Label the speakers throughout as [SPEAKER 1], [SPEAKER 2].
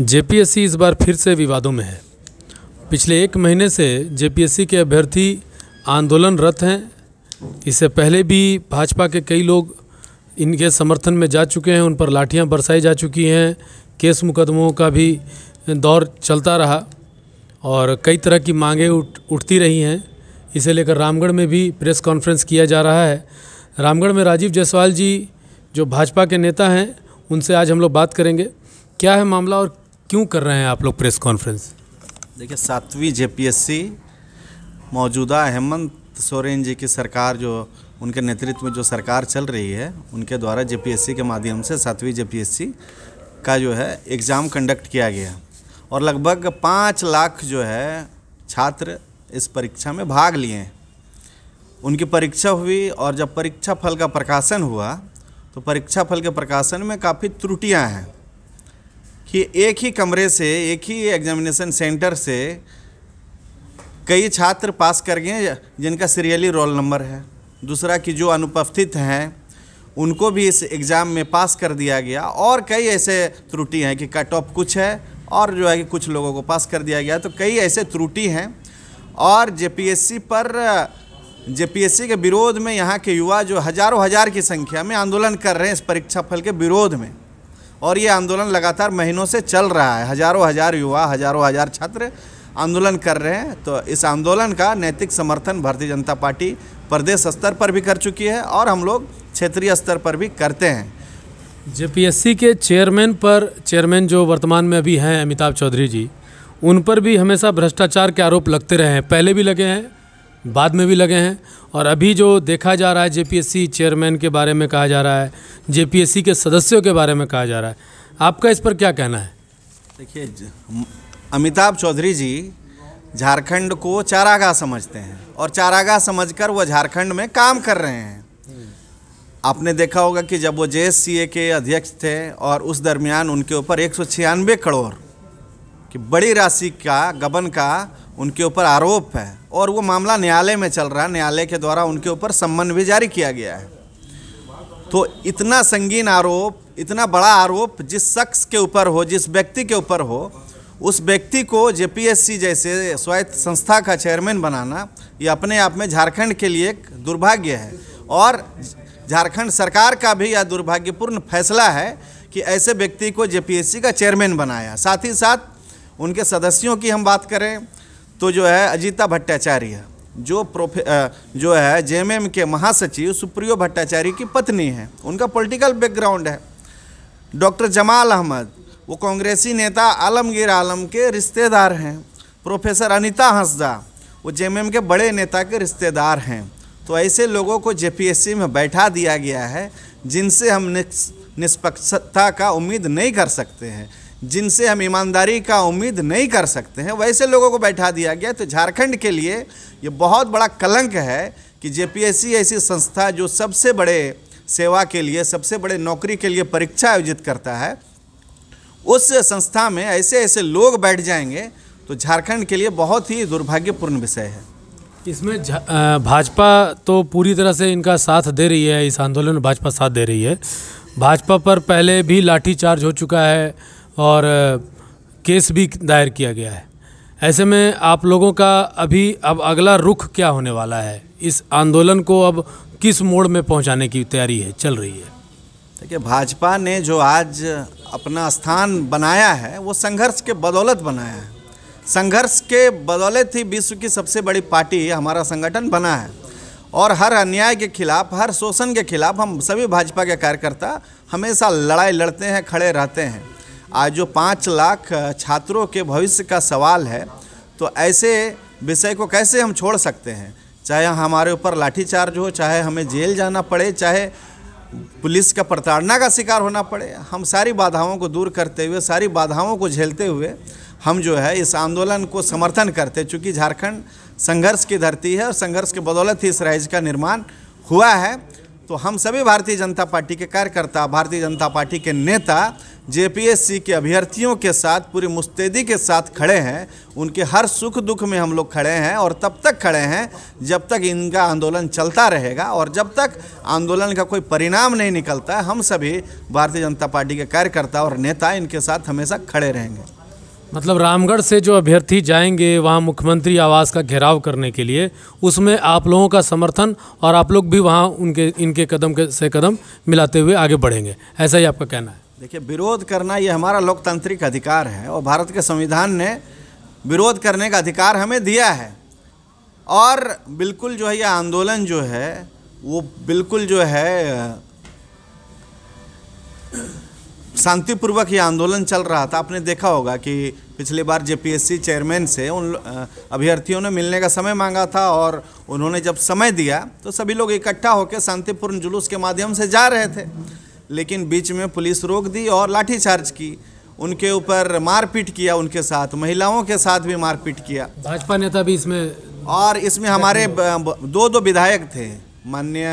[SPEAKER 1] JPSC इस बार फिर से विवादों में है पिछले एक महीने से जेपीएससी के अभ्यर्थी आंदोलनरत हैं इससे पहले भी भाजपा के कई लोग इनके समर्थन में जा चुके हैं उन पर लाठियां बरसाई जा चुकी हैं केस मुकदमों का भी दौर चलता रहा और कई तरह की मांगें उठ उठती रही हैं इसे लेकर रामगढ़ में भी प्रेस कॉन्फ्रेंस किया जा रहा है रामगढ़ में राजीव जायसवाल जी जो भाजपा के नेता हैं उनसे आज हम लोग बात करेंगे क्या है मामला और क्यों कर रहे हैं आप लोग प्रेस कॉन्फ्रेंस
[SPEAKER 2] देखिए सातवीं जेपीएससी मौजूदा हेमंत सोरेन जी की सरकार जो उनके नेतृत्व में जो सरकार चल रही है उनके द्वारा जेपीएससी के माध्यम से सातवीं जेपीएससी का जो है एग्ज़ाम कंडक्ट किया गया और लगभग पाँच लाख जो है छात्र इस परीक्षा में भाग लिए उनकी परीक्षा हुई और जब परीक्षा फल का प्रकाशन हुआ तो परीक्षा फल के प्रकाशन में काफ़ी त्रुटियां हैं कि एक ही कमरे से एक ही एग्जामिनेशन सेंटर से कई छात्र पास कर गए जिनका सीरियली रोल नंबर है दूसरा कि जो अनुपस्थित हैं उनको भी इस एग्ज़ाम में पास कर दिया गया और कई ऐसे त्रुटि हैं कि कट ऑफ कुछ है और जो है कि कुछ लोगों को पास कर दिया गया तो कई ऐसे त्रुटि हैं और जे पर जे के विरोध में यहाँ के युवा जो हज़ारों हज़ार की संख्या में आंदोलन कर रहे हैं इस परीक्षा फल के विरोध में और ये आंदोलन लगातार महीनों से चल रहा है हजारों हजार युवा हजारों हजार छात्र आंदोलन कर रहे हैं तो इस आंदोलन का नैतिक समर्थन भारतीय जनता पार्टी प्रदेश स्तर पर भी कर चुकी है और हम लोग क्षेत्रीय स्तर पर भी करते हैं
[SPEAKER 1] जे के चेयरमैन पर चेयरमैन जो वर्तमान में अभी हैं अमिताभ चौधरी जी उन पर भी हमेशा भ्रष्टाचार के आरोप लगते रहे हैं पहले भी लगे हैं बाद में भी लगे हैं और अभी जो देखा जा रहा है जेपीएससी चेयरमैन के बारे में कहा जा रहा है जेपीएससी के
[SPEAKER 2] सदस्यों के बारे में कहा जा रहा है आपका इस पर क्या कहना है देखिए अमिताभ चौधरी जी झारखंड को चारागाह समझते हैं और चारागाह समझकर वह झारखंड में काम कर रहे हैं आपने देखा होगा कि जब वो जे के अध्यक्ष थे और उस दरमियान उनके ऊपर एक करोड़ कि बड़ी राशि का गबन का उनके ऊपर आरोप है और वो मामला न्यायालय में चल रहा है न्यायालय के द्वारा उनके ऊपर सम्मन भी जारी किया गया है तो इतना संगीन आरोप इतना बड़ा आरोप जिस शख्स के ऊपर हो जिस व्यक्ति के ऊपर हो उस व्यक्ति को जे जैसे स्वायत्त संस्था का चेयरमैन बनाना ये अपने आप में झारखंड के लिए एक दुर्भाग्य है और झारखंड सरकार का भी यह दुर्भाग्यपूर्ण फैसला है कि ऐसे व्यक्ति को जे का चेयरमैन बनाया साथ ही साथ उनके सदस्यों की हम बात करें तो जो है अजीता भट्टाचार्य जो प्रोफे जो है जे के महासचिव सुप्रियो भट्टाचार्य की पत्नी है उनका पॉलिटिकल बैकग्राउंड है डॉक्टर जमाल अहमद वो कांग्रेसी नेता आलमगीर आलम के रिश्तेदार हैं प्रोफेसर अनिता हंसदा वो जे के बड़े नेता के रिश्तेदार हैं तो ऐसे लोगों को जे में बैठा दिया गया है जिनसे हम निष्पक्षता का उम्मीद नहीं कर सकते हैं जिनसे हम ईमानदारी का उम्मीद नहीं कर सकते हैं वैसे लोगों को बैठा दिया गया तो झारखंड के लिए ये बहुत बड़ा कलंक है कि जे ऐसी संस्था जो सबसे बड़े सेवा के लिए सबसे बड़े नौकरी के लिए परीक्षा आयोजित करता है उस संस्था में ऐसे ऐसे लोग बैठ जाएंगे तो झारखंड के लिए बहुत ही दुर्भाग्यपूर्ण विषय है इसमें
[SPEAKER 1] भाजपा तो पूरी तरह से इनका साथ दे रही है इस आंदोलन में भाजपा साथ दे रही है भाजपा पर पहले भी लाठीचार्ज हो चुका है और केस भी दायर किया गया है ऐसे में आप लोगों का अभी अब अगला रुख क्या होने वाला है इस आंदोलन को अब किस मोड़ में पहुंचाने की तैयारी है चल रही है
[SPEAKER 2] देखिए भाजपा ने जो आज अपना स्थान बनाया है वो संघर्ष के बदौलत बनाया है संघर्ष के बदौलत ही विश्व की सबसे बड़ी पार्टी हमारा संगठन बना है और हर अन्याय के खिलाफ हर शोषण के खिलाफ हम सभी भाजपा के कार्यकर्ता हमेशा लड़ाई लड़ते हैं खड़े रहते हैं आज जो पाँच लाख छात्रों के भविष्य का सवाल है तो ऐसे विषय को कैसे हम छोड़ सकते हैं चाहे हमारे ऊपर लाठीचार्ज हो चाहे हमें जेल जाना पड़े चाहे पुलिस का प्रताड़ना का शिकार होना पड़े हम सारी बाधाओं को दूर करते हुए सारी बाधाओं को झेलते हुए हम जो है इस आंदोलन को समर्थन करते चूँकि झारखंड संघर्ष की धरती है और संघर्ष के बदौलत ही इस राज्य का निर्माण हुआ है तो हम सभी भारतीय जनता पार्टी के कार्यकर्ता भारतीय जनता पार्टी के नेता जेपीएससी के अभ्यर्थियों के साथ पूरी मुस्तैदी के साथ खड़े हैं उनके हर सुख दुख में हम लोग खड़े हैं और तब तक खड़े हैं जब तक इनका आंदोलन चलता रहेगा और जब तक आंदोलन का कोई परिणाम नहीं निकलता हम सभी भारतीय जनता पार्टी के कार्यकर्ता और नेता इनके साथ हमेशा खड़े रहेंगे मतलब रामगढ़ से
[SPEAKER 1] जो अभ्यर्थी जाएंगे वहाँ मुख्यमंत्री आवास का घेराव करने के लिए उसमें आप लोगों का समर्थन और आप लोग भी वहाँ उनके इनके कदम के से कदम मिलाते हुए आगे बढ़ेंगे ऐसा ही आपका कहना है
[SPEAKER 2] देखिए विरोध करना ये हमारा लोकतांत्रिक अधिकार है और भारत के संविधान ने विरोध करने का अधिकार हमें दिया है और बिल्कुल जो है यह आंदोलन जो है वो बिल्कुल जो है शांतिपूर्वक ये आंदोलन चल रहा था आपने देखा होगा कि पिछले बार जेपीएससी चेयरमैन से उन अभ्यर्थियों ने मिलने का समय मांगा था और उन्होंने जब समय दिया तो सभी लोग इकट्ठा होकर शांतिपूर्ण जुलूस के माध्यम से जा रहे थे लेकिन बीच में पुलिस रोक दी और लाठीचार्ज की उनके ऊपर मारपीट किया उनके साथ महिलाओं के साथ भी मारपीट किया
[SPEAKER 1] भाजपा नेता भी इसमें और इसमें हमारे
[SPEAKER 2] दो दो विधायक थे माननीय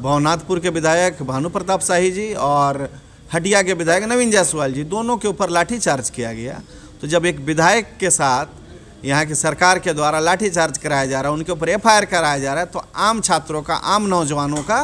[SPEAKER 2] भवनाथपुर के विधायक भानु प्रताप शाही जी और हटिया के विधायक नवीन जायसवाल जी दोनों के ऊपर लाठीचार्ज किया गया तो जब एक विधायक के साथ यहाँ की सरकार के द्वारा लाठीचार्ज कराया जा रहा है उनके ऊपर एफ कराया जा रहा है तो आम छात्रों का आम नौजवानों का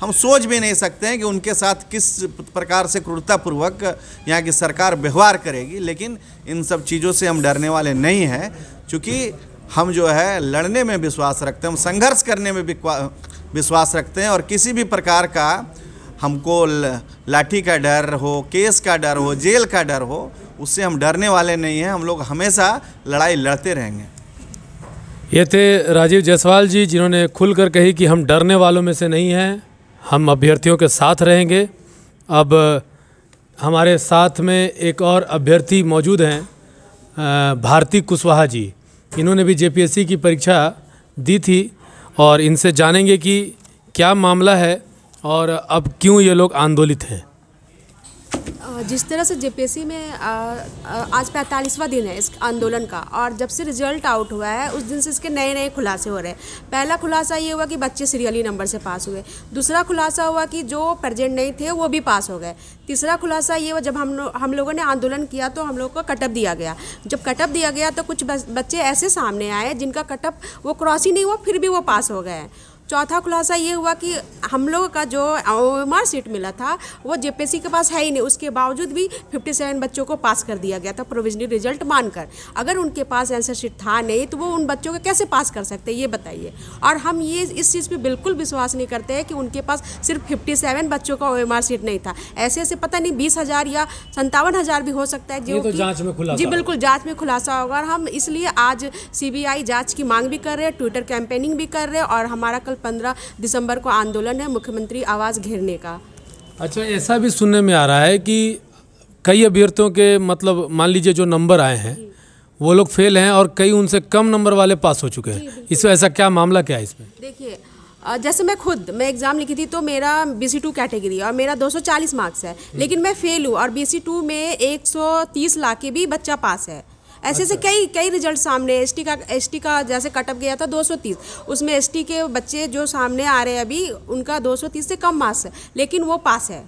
[SPEAKER 2] हम सोच भी नहीं सकते हैं कि उनके साथ किस प्रकार से क्रूरतापूर्वक यहाँ की सरकार व्यवहार करेगी लेकिन इन सब चीज़ों से हम डरने वाले नहीं हैं चूँकि हम जो है लड़ने में विश्वास रखते हैं हम संघर्ष करने में विश्वास रखते हैं और किसी भी प्रकार का हमको लाठी का डर हो केस का डर हो जेल का डर हो उससे हम डरने वाले नहीं हैं हम लोग हमेशा लड़ाई लड़ते रहेंगे
[SPEAKER 1] ये थे राजीव जायसवाल जी जिन्होंने खुलकर कही कि हम डरने वालों में से नहीं हैं हम अभ्यर्थियों के साथ रहेंगे अब हमारे साथ में एक और अभ्यर्थी मौजूद हैं भारती कुशवाहा जी इन्होंने भी जेपीएससी की परीक्षा दी थी और इनसे जानेंगे कि क्या मामला है और अब क्यों ये लोग आंदोलित हैं
[SPEAKER 3] जिस तरह से जेपीएससी में आज पैंतालीसवां दिन है इस आंदोलन का और जब से रिजल्ट आउट हुआ है उस दिन से इसके नए नए खुलासे हो रहे हैं पहला खुलासा ये हुआ कि बच्चे सीरियली नंबर से पास हुए दूसरा खुलासा हुआ कि जो प्रेजेंट नहीं थे वो भी पास हो गए तीसरा खुलासा ये हुआ जब हम हम लोगों ने आंदोलन किया तो हम लोग को कटअप दिया गया जब कटअप दिया गया तो कुछ बच्चे ऐसे सामने आए जिनका कटअप वो क्रॉस ही नहीं हुआ फिर भी वो पास हो गए चौथा खुलासा ये हुआ कि हम लोग का जो ओ सीट मिला था वो जेपीएससी के पास है ही नहीं उसके बावजूद भी 57 बच्चों को पास कर दिया गया था प्रोविजनल रिजल्ट मानकर अगर उनके पास आंसर शीट था नहीं तो वो उन बच्चों को कैसे पास कर सकते ये बताइए और हम ये इस चीज़ पर बिल्कुल विश्वास नहीं करते हैं कि उनके पास सिर्फ सेवन बच्चों का ओ सीट नहीं था ऐसे ऐसे पता नहीं बीस हज़ार या संतावन हज़ार भी हो सकता है तो जो में जी बिल्कुल जाँच में खुलासा होगा और हम इसलिए आज आई जाँच की मांग भी कर रहे हैं ट्विटर कैंपेनिंग भी कर रहे हैं और हमारा कल पंद्रह दिसंबर को आंदोलन है मुख्यमंत्री आवाज़ घेरने का
[SPEAKER 1] अच्छा ऐसा भी सुनने में आ रहा है कि कई अभ्यर्थियों के मतलब मान लीजिए जो नंबर आए हैं वो लोग फेल हैं और कई उनसे कम नंबर वाले पास हो चुके हैं इसमें ऐसा क्या मामला क्या है इसमें
[SPEAKER 3] देखिए जैसे मैं खुद मैं एग्ज़ाम लिखी थी तो मेरा बी सी टू कैटेगरी और मेरा 240 मार्क्स है हम्म। लेकिन मैं फेल हूँ और बी सी टू में 130 लाख के भी बच्चा पास है ऐसे ऐसे अच्छा। कई कई रिजल्ट सामने एस का एस का जैसे कटअप गया था 230 उसमें एस के बच्चे जो सामने आ रहे हैं अभी उनका 230 से कम मार्क्स है लेकिन वो पास है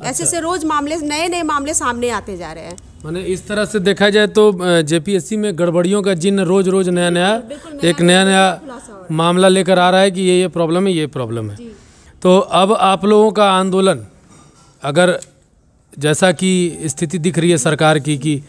[SPEAKER 3] ऐसे अच्छा। से रोज मामले नए नए मामले सामने आते जा रहे हैं
[SPEAKER 1] मैंने इस तरह से देखा जाए तो जेपीएससी में गड़बड़ियों का जिन रोज रोज नया नया एक तो नया नया मामला लेकर आ रहा है कि ये ये प्रॉब्लम है ये प्रॉब्लम है तो अब आप लोगों का आंदोलन अगर जैसा कि स्थिति दिख रही है सरकार की कि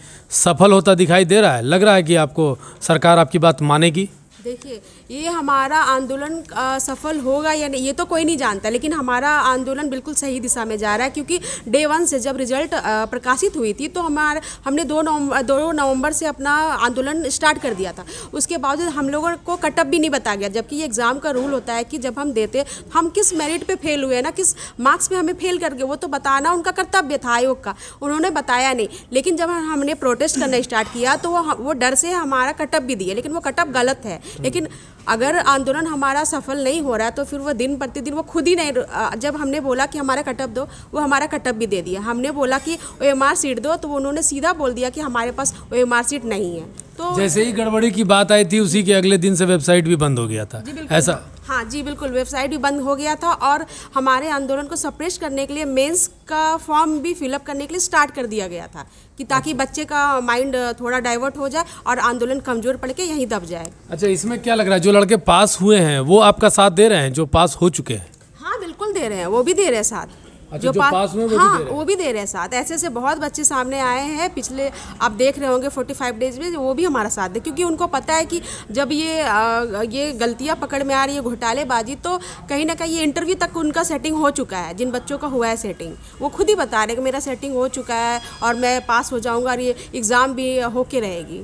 [SPEAKER 1] सफल होता दिखाई दे रहा है लग रहा है कि आपको सरकार आपकी बात मानेगी
[SPEAKER 3] देखिए ये हमारा आंदोलन सफल होगा या नहीं ये तो कोई नहीं जानता लेकिन हमारा आंदोलन बिल्कुल सही दिशा में जा रहा है क्योंकि डे वन से जब रिजल्ट प्रकाशित हुई थी तो हमारे हमने दो नवंबर दो नवंबर से अपना आंदोलन स्टार्ट कर दिया था उसके बावजूद हम लोगों को कटअप भी नहीं बताया गया जबकि ये एग्ज़ाम का रूल होता है कि जब हम देते हम किस मेरिट पर फेल हुए ना किस मार्क्स पर हमें फेल कर गए वो तो बताना उनका कर्तव्य था आयोग का उन्होंने बताया नहीं लेकिन जब हमने प्रोटेस्ट करना स्टार्ट किया तो वो वो डर से हमारा कटअप भी दिया लेकिन वो कटअप गलत है लेकिन अगर आंदोलन हमारा सफल नहीं हो रहा है तो फिर वो दिन प्रतिदिन वो खुद ही नहीं जब हमने बोला कि हमारा कटअप दो वो हमारा कटअप भी दे दिया हमने बोला कि ओ एम आर सीट दो तो उन्होंने सीधा बोल दिया कि हमारे पास ओ एम आर सीट नहीं है तो जैसे ही
[SPEAKER 1] गड़बड़ी की बात आई थी उसी के अगले दिन से वेबसाइट भी बंद हो गया था
[SPEAKER 3] ऐसा हाँ जी बिल्कुल वेबसाइट भी बंद हो गया था और हमारे आंदोलन को सप्रेस करने के लिए मेंस का फॉर्म भी फिलअप करने के लिए स्टार्ट कर दिया गया था कि ताकि अच्छा। बच्चे का माइंड थोड़ा डाइवर्ट हो जाए और आंदोलन कमजोर पड़ के यहीं दब जाए
[SPEAKER 1] अच्छा इसमें क्या लग रहा है जो लड़के पास हुए हैं वो आपका साथ दे रहे हैं जो पास हो चुके हैं
[SPEAKER 3] हाँ बिल्कुल दे रहे हैं वो भी दे रहे हैं साथ अच्छा, जो, पास, पास में वो हाँ भी वो भी दे रहे हैं साथ ऐसे ऐसे बहुत बच्चे सामने आए हैं पिछले आप देख रहे होंगे फोर्टी फाइव डेज में वो भी हमारा साथ दे क्योंकि उनको पता है कि जब ये ये गलतियाँ पकड़ में आ रही है घोटालेबाजी तो कहीं ना कहीं ये इंटरव्यू तक उनका सेटिंग हो चुका है जिन बच्चों का हुआ है सेटिंग वो खुद ही बता रहे कि मेरा सेटिंग हो चुका है और मैं पास हो जाऊँगा और ये एग्ज़ाम भी होके रहेगी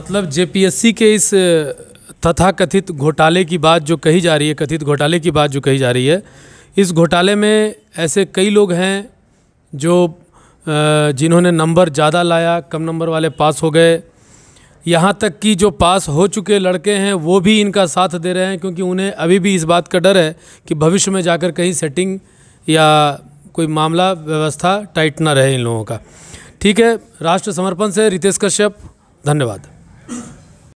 [SPEAKER 1] मतलब जे के इस तथा कथित घोटाले की बात जो कही जा रही है कथित घोटाले की बात जो कही जा रही है इस घोटाले में ऐसे कई लोग हैं जो जिन्होंने नंबर ज़्यादा लाया कम नंबर वाले पास हो गए यहाँ तक कि जो पास हो चुके लड़के हैं वो भी इनका साथ दे रहे हैं क्योंकि उन्हें अभी भी इस बात का डर है कि भविष्य में जाकर कहीं सेटिंग या कोई मामला व्यवस्था टाइट ना रहे इन लोगों का ठीक है राष्ट्र समर्पण से रितेश कश्यप धन्यवाद